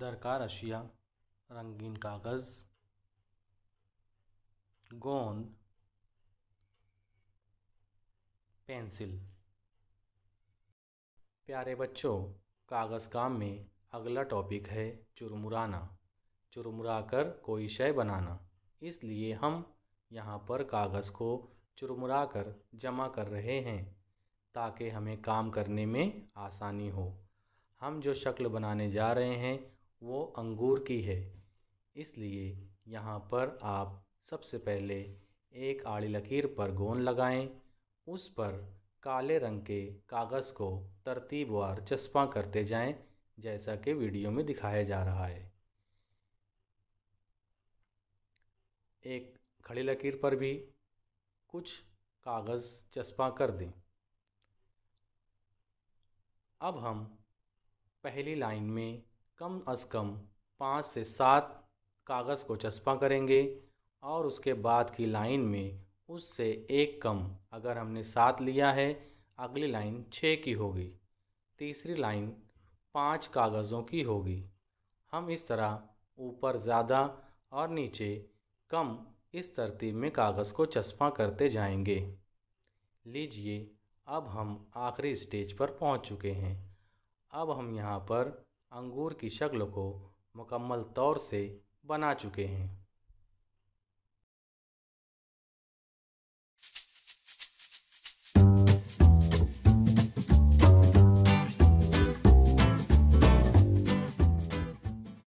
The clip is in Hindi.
दरकार अशिया रंगीन कागज़ गोंद पेंसिल प्यारे बच्चों कागज़ काम में अगला टॉपिक है चुरमुराना चुरमुरा कर कोई शय बनाना इसलिए हम यहाँ पर कागज़ को चुरमुरा कर जमा कर रहे हैं ताकि हमें काम करने में आसानी हो हम जो शक्ल बनाने जा रहे हैं वो अंगूर की है इसलिए यहाँ पर आप सबसे पहले एक आड़ी लकीर पर गोंद लगाएं उस पर काले रंग के कागज़ को तरतीब चस्पा करते जाएं जैसा कि वीडियो में दिखाया जा रहा है एक खड़ी लकीर पर भी कुछ कागज़ चस्पा कर दें अब हम पहली लाइन में कम अज़ कम पाँच से सात कागज़ को चस्पा करेंगे और उसके बाद की लाइन में उससे एक कम अगर हमने सात लिया है अगली लाइन छः की होगी तीसरी लाइन पाँच कागज़ों की होगी हम इस तरह ऊपर ज़्यादा और नीचे कम इस तरतीब में कागज़ को चस्पा करते जाएंगे लीजिए अब हम आखिरी स्टेज पर पहुंच चुके हैं अब हम यहाँ पर अंगूर की शक्ल को मुकम्मल तौर से बना चुके हैं